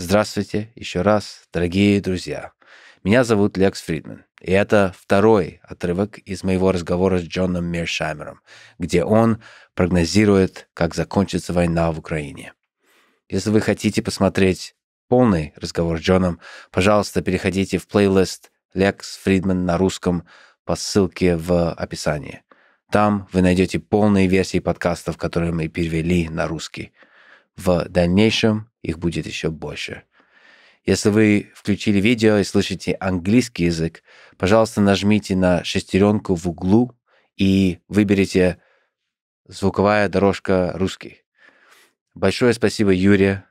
Здравствуйте еще раз, дорогие друзья. Меня зовут Лекс Фридман, и это второй отрывок из моего разговора с Джоном Мершаймером, где он прогнозирует, как закончится война в Украине. Если вы хотите посмотреть полный разговор с Джоном, пожалуйста, переходите в плейлист «Лекс Фридман на русском» по ссылке в описании. Там вы найдете полные версии подкастов, которые мы перевели на русский – в дальнейшем их будет еще больше. Если вы включили видео и слышите английский язык, пожалуйста, нажмите на шестеренку в углу и выберите звуковая дорожка русский. Большое спасибо Юре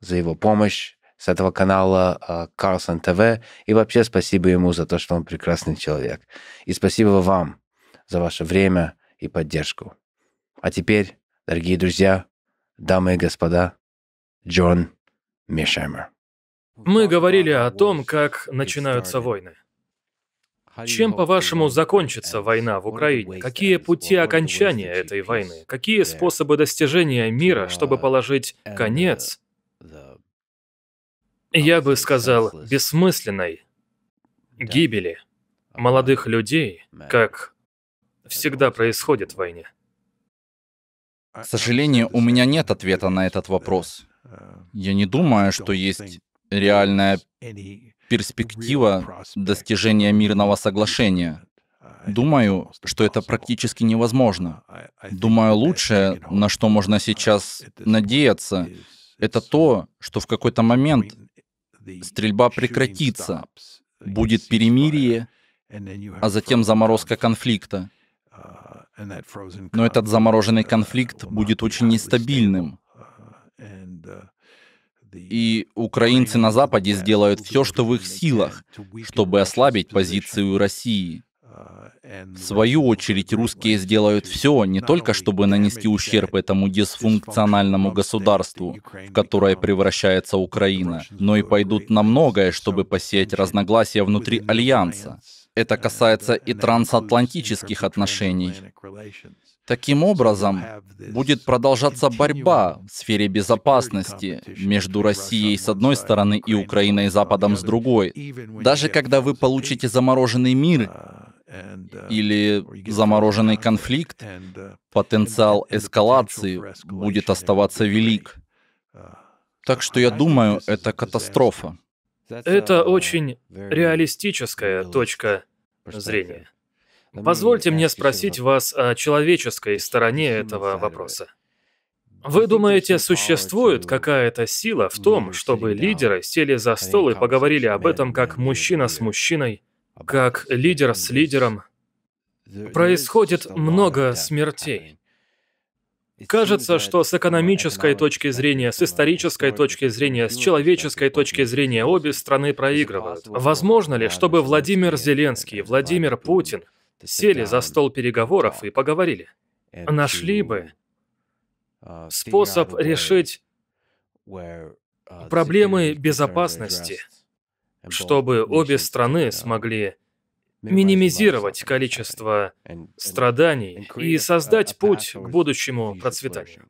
за его помощь с этого канала Карлсон uh, ТВ. И вообще спасибо ему за то, что он прекрасный человек. И спасибо вам за ваше время и поддержку. А теперь, дорогие друзья, дамы и господа, Джон Мишаймер. Мы говорили о том, как начинаются войны. Чем, по-вашему, закончится война в Украине? Какие пути окончания этой войны? Какие способы достижения мира, чтобы положить конец, я бы сказал, бессмысленной гибели молодых людей, как всегда происходит в войне? К сожалению, у меня нет ответа на этот вопрос. Я не думаю, что есть реальная перспектива достижения мирного соглашения. Думаю, что это практически невозможно. Думаю, лучшее, на что можно сейчас надеяться, это то, что в какой-то момент стрельба прекратится, будет перемирие, а затем заморозка конфликта. Но этот замороженный конфликт будет очень нестабильным. И украинцы на Западе сделают все, что в их силах, чтобы ослабить позицию России. В свою очередь, русские сделают все, не только чтобы нанести ущерб этому дисфункциональному государству, в которое превращается Украина, но и пойдут на многое, чтобы посеять разногласия внутри Альянса. Это касается и трансатлантических отношений. Таким образом, будет продолжаться борьба в сфере безопасности между Россией с одной стороны и Украиной и Западом с другой. Даже когда вы получите замороженный мир или замороженный конфликт, потенциал эскалации будет оставаться велик. Так что я думаю, это катастрофа. Это очень реалистическая точка зрения. Позвольте мне спросить вас о человеческой стороне этого вопроса. Вы думаете, существует какая-то сила в том, чтобы лидеры сели за стол и поговорили об этом как мужчина с мужчиной, как лидер с лидером? Происходит много смертей. Кажется, что с экономической точки зрения, с исторической точки зрения, с человеческой точки зрения обе страны проигрывают. Возможно ли, чтобы Владимир Зеленский и Владимир Путин сели за стол переговоров и поговорили? Нашли бы способ решить проблемы безопасности, чтобы обе страны смогли минимизировать количество страданий и создать путь к будущему процветанию?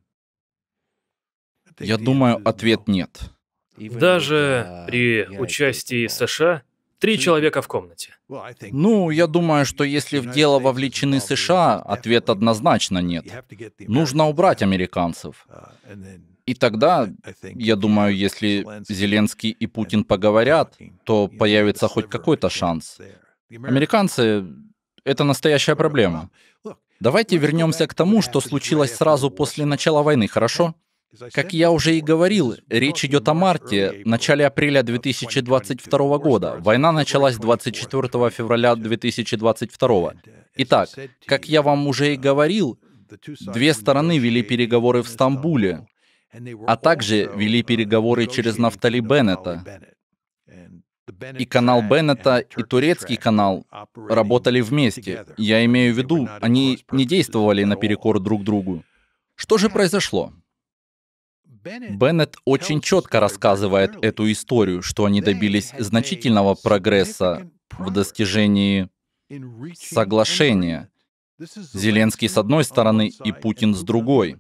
Я думаю, ответ нет. Даже при участии США три человека в комнате. Ну, я думаю, что если в дело вовлечены США, ответ однозначно нет. Нужно убрать американцев. Uh, и тогда, я думаю, если Зеленский и Путин поговорят, то появится хоть какой-то шанс. Американцы — это настоящая проблема. Давайте вернемся к тому, что случилось сразу после начала войны, хорошо? Как я уже и говорил, речь идет о марте, начале апреля 2022 года. Война началась 24 февраля 2022. Uh, Итак, как я вам уже и uh, говорил, две стороны вели переговоры в Стамбуле, а также вели uh, переговоры через Нафтали Беннета и канал Беннета, и турецкий канал работали вместе. Я имею в виду, они не действовали наперекор друг другу. Что же произошло? Беннет очень четко рассказывает эту историю, что они добились значительного прогресса в достижении соглашения. Зеленский с одной стороны и Путин с другой.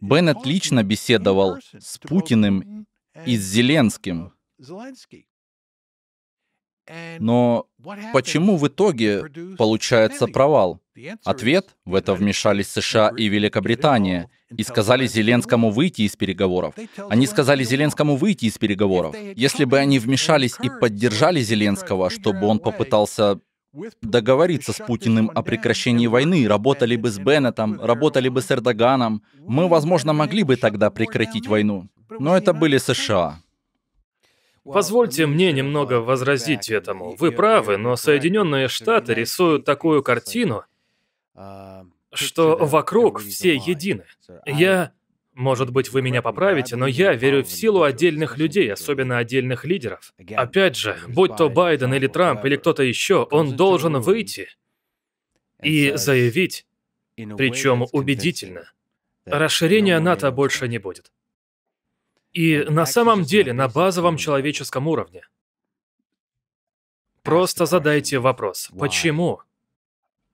Беннет лично беседовал с Путиным и с Зеленским. Но почему в итоге получается провал? Ответ — в это вмешались США и Великобритания и сказали Зеленскому выйти из переговоров. Они сказали Зеленскому выйти из переговоров. Если бы они вмешались и поддержали Зеленского, чтобы он попытался договориться с Путиным о прекращении войны, работали бы с Беннетом, работали бы с Эрдоганом, мы, возможно, могли бы тогда прекратить войну. Но это были США. Позвольте мне немного возразить этому. Вы правы, но Соединенные Штаты рисуют такую картину, что вокруг все едины. Я... Может быть, вы меня поправите, но я верю в силу отдельных людей, особенно отдельных лидеров. Опять же, будь то Байден или Трамп или кто-то еще, он должен выйти и заявить, причем убедительно, расширения НАТО больше не будет. И на самом деле на базовом человеческом уровне. Просто типа задайте вопрос, почему? А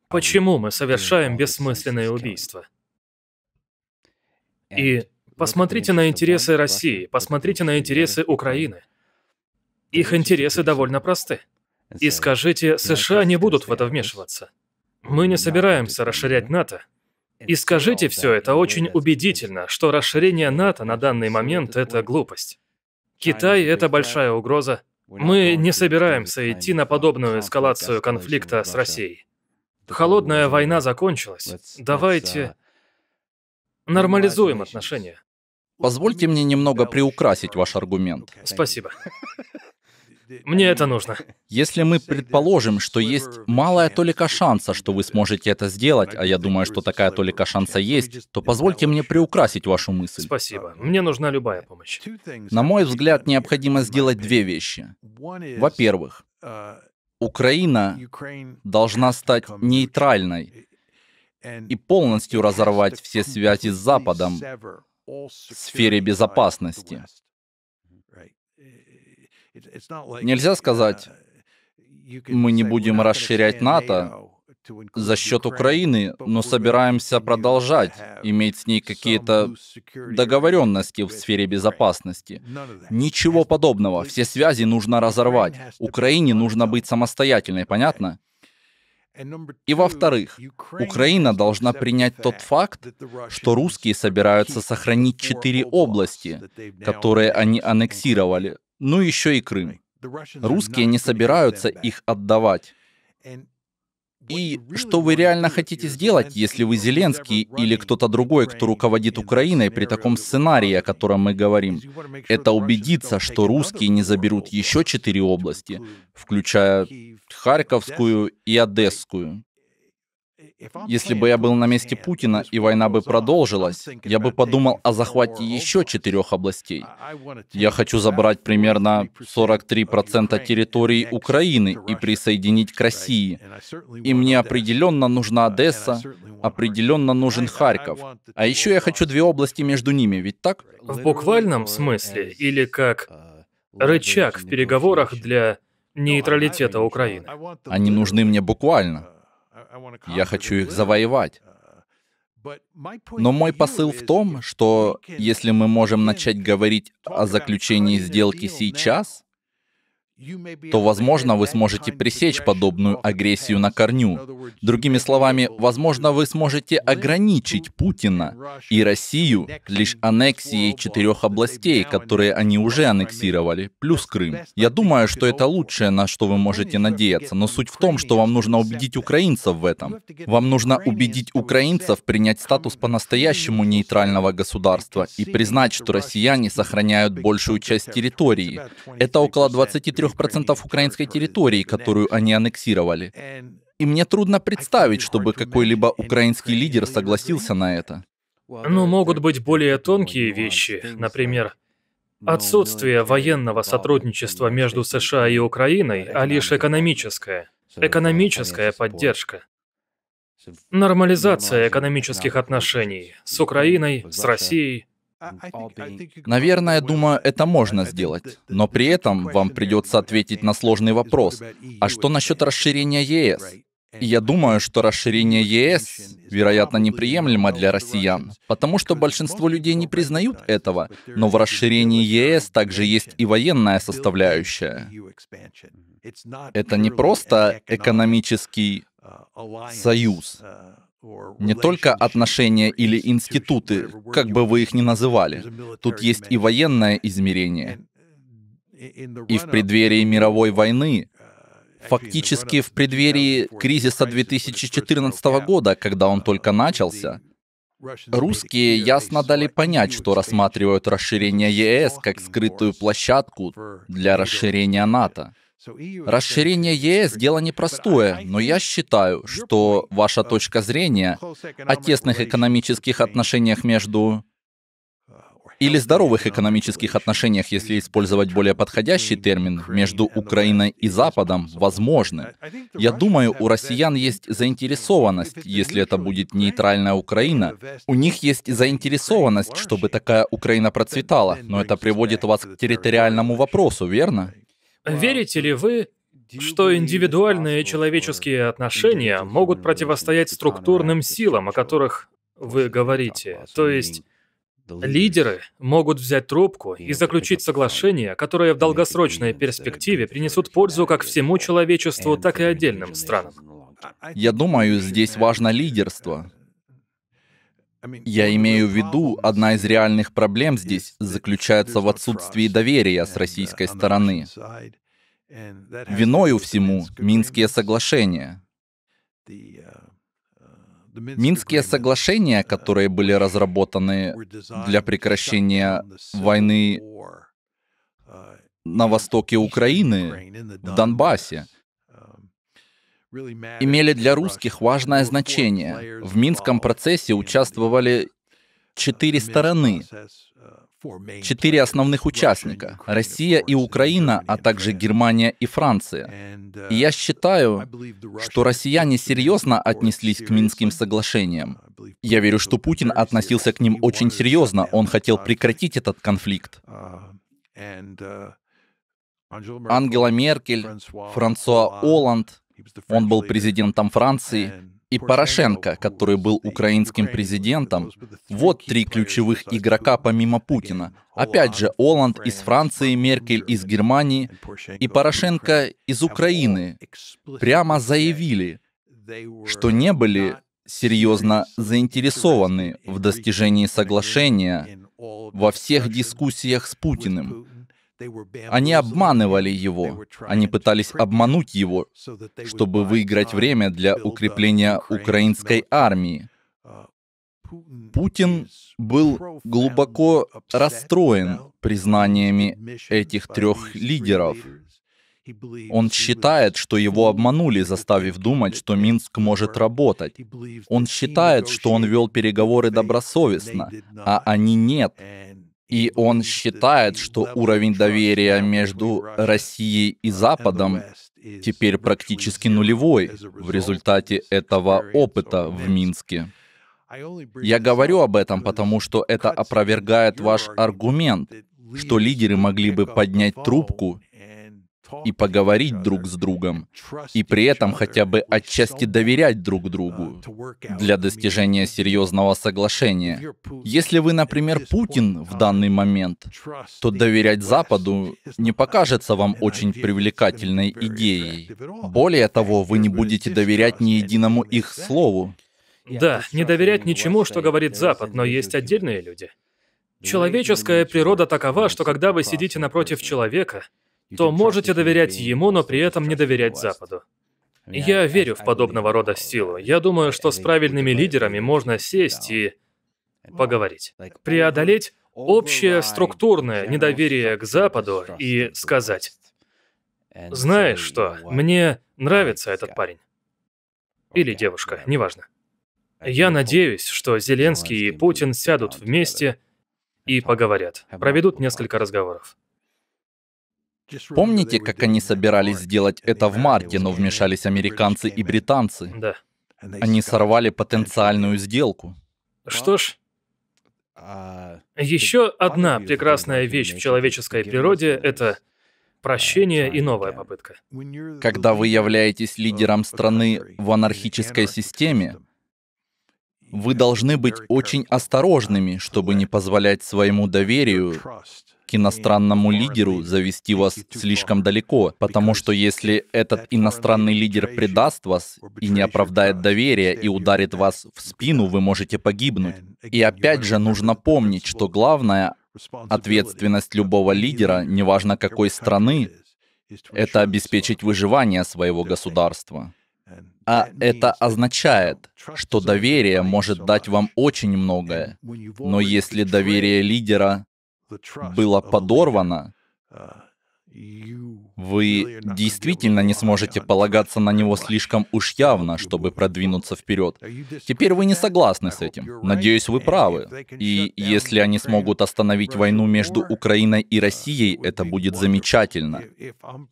почему мы совершаем бессмысленные убийства? И посмотрите на интересы России, посмотрите на интересы Украины. Их интересы довольно просты. И скажите, США не будут в это вмешиваться. Мы не собираемся расширять НАТО, и скажите все это очень убедительно, что расширение НАТО на данный момент – это глупость. Китай – это большая угроза. Мы не собираемся идти на подобную эскалацию конфликта с Россией. Холодная война закончилась. Давайте нормализуем отношения. Позвольте мне немного приукрасить ваш аргумент. Спасибо. Мне это нужно. Если мы предположим, что есть малая толика шанса, что вы сможете это сделать, а я думаю, что такая толика шанса есть, то позвольте мне приукрасить вашу мысль. Спасибо. Мне нужна любая помощь. На мой взгляд, необходимо сделать две вещи. Во-первых, Украина должна стать нейтральной и полностью разорвать все связи с Западом в сфере безопасности. Нельзя uh, сказать, мы не будем расширять НАТО за счет Украины, но собираемся продолжать иметь с ней какие-то договоренности в сфере безопасности. Ничего подобного. Все связи нужно разорвать. Украине нужно быть самостоятельной, понятно? И во-вторых, Украина должна принять тот факт, что русские собираются сохранить четыре области, которые они аннексировали, ну еще и Крым. Русские не собираются их отдавать. И что вы реально хотите сделать, если вы Зеленский или кто-то другой, кто руководит Украиной при таком сценарии, о котором мы говорим? Это убедиться, что русские не заберут еще четыре области, включая Харьковскую и Одесскую. Если бы я был на месте Путина и война бы продолжилась, я бы подумал о захвате еще четырех областей. Я хочу забрать примерно 43% территории Украины и присоединить к России. И мне определенно нужна Одесса, определенно нужен Харьков. А еще я хочу две области между ними, ведь так? В буквальном смысле, или как рычаг в переговорах для нейтралитета Украины. Они нужны мне буквально. Я хочу их завоевать. Uh, Но мой посыл в том, что если мы можем начать говорить о заключении сделки сейчас, то, возможно, вы сможете пресечь подобную агрессию на корню. Другими словами, возможно, вы сможете ограничить Путина и Россию лишь аннексией четырех областей, которые они уже аннексировали, плюс Крым. Я думаю, что это лучшее, на что вы можете надеяться, но суть в том, что вам нужно убедить украинцев в этом. Вам нужно убедить украинцев принять статус по-настоящему нейтрального государства и признать, что россияне сохраняют большую часть территории. Это около 23 процентов украинской территории, которую они аннексировали. И мне трудно представить, чтобы какой-либо украинский лидер согласился на это. Но могут быть более тонкие вещи, например, отсутствие военного сотрудничества между США и Украиной, а лишь экономическое. Экономическая поддержка. Нормализация экономических отношений с Украиной, с Россией, а, Наверное, думаю, это можно сделать, но при этом вам придется ответить на сложный вопрос. E, а что насчет расширения ЕС? я думаю, что расширение ЕС, вероятно, неприемлемо для россиян, потому что большинство людей не признают этого, но в расширении ЕС также есть и военная составляющая. E это не просто экономический uh, союз. Uh, не только отношения или институты, как бы вы их ни называли. Тут есть и военное измерение. И в преддверии мировой войны, uh, фактически в преддверии кризиса 2014 года, когда он uh, только начался, Русские ясно дали понять, что рассматривают расширение ЕС как скрытую площадку для расширения НАТО. Расширение ЕС – дело непростое, но я считаю, что ваша точка зрения о тесных экономических отношениях между или здоровых экономических отношениях, если использовать более подходящий термин, между Украиной и Западом, возможны. Я думаю, у россиян есть заинтересованность, если это будет нейтральная Украина. У них есть заинтересованность, чтобы такая Украина процветала, но это приводит вас к территориальному вопросу, верно? Верите ли вы, что индивидуальные человеческие отношения могут противостоять структурным силам, о которых вы говорите? То есть Лидеры могут взять трубку и заключить соглашения, которые в долгосрочной перспективе принесут пользу как всему человечеству, так и отдельным странам. Я думаю, здесь важно лидерство. Я имею в виду, одна из реальных проблем здесь заключается в отсутствии доверия с uh, российской стороны. Виною всему Минские соглашения. Uh, uh, Минские соглашения, которые были разработаны для прекращения войны на востоке Украины, в Донбассе, имели для русских важное значение. В Минском процессе участвовали uh, четыре стороны, uh, четыре основных участника — Россия и Украина, а также Германия и Франция. И я uh, считаю, что россияне серьезно отнеслись к Минским соглашениям. Я верю, что Путин относился к ним очень серьезно, он хотел прекратить этот конфликт. Ангела Меркель, Франсуа Оланд — он был президентом Франции, и Порошенко, который был украинским президентом, вот три ключевых игрока помимо Путина. Опять же, Оланд из Франции, Меркель из Германии и Порошенко из Украины прямо заявили, что не были серьезно заинтересованы в достижении соглашения во всех дискуссиях с Путиным, они обманывали его, они пытались обмануть его, чтобы выиграть время для укрепления украинской армии. Путин был глубоко расстроен признаниями этих трех лидеров. Он считает, что его обманули, заставив думать, что Минск может работать. Он считает, что он вел переговоры добросовестно, а они нет. И он считает, что уровень доверия между Россией и Западом теперь практически нулевой в результате этого опыта в Минске. Я говорю об этом, потому что это опровергает ваш аргумент, что лидеры могли бы поднять трубку и поговорить друг с другом, и при этом хотя бы отчасти доверять друг другу для достижения серьезного соглашения. Если вы, например, Путин в данный момент, то доверять Западу не покажется вам очень привлекательной идеей. Более того, вы не будете доверять ни единому их слову. Да, не доверять ничему, что говорит Запад, но есть отдельные люди. Человеческая природа такова, что когда вы сидите напротив человека, то можете доверять ему, но при этом не доверять Западу. Я верю в подобного рода силу. Э, Я думаю, что с правильными лидерами можно сесть и поговорить. Преодолеть общее структурное недоверие к Западу и сказать, знаешь что, мне нравится этот парень. Или девушка, неважно. Я надеюсь, что Зеленский и Путин сядут вместе и поговорят, проведут несколько разговоров. Помните, как они собирались сделать это в марте, но вмешались американцы и британцы? Да. Они сорвали потенциальную сделку. Что ж, еще одна прекрасная вещь в человеческой природе — это прощение и новая попытка. Когда вы являетесь лидером страны в анархической системе, вы должны быть очень осторожными, чтобы не позволять своему доверию к иностранному лидеру завести вас слишком далеко, потому что если этот иностранный лидер предаст вас и не оправдает доверия и ударит вас в спину, вы можете погибнуть. И опять же нужно помнить, что главная ответственность любого лидера, неважно какой страны, это обеспечить выживание своего государства. А это означает, что доверие может дать вам очень многое. Но если доверие лидера было подорвано, uh, вы действительно не сможете полагаться на него слишком уж явно, чтобы продвинуться вперед. Теперь вы не согласны с этим. Надеюсь, вы правы. И если они смогут остановить войну между Украиной и uh, Россией, это будет замечательно.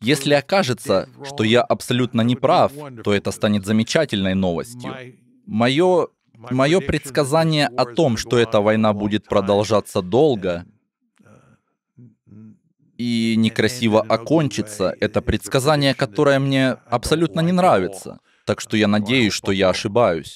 Если окажется, что я абсолютно не прав, то это станет замечательной новостью. Мое Мое предсказание о том, что эта война будет продолжаться долго, и некрасиво окончится, это предсказание, которое мне абсолютно не нравится. Так что я надеюсь, что я ошибаюсь.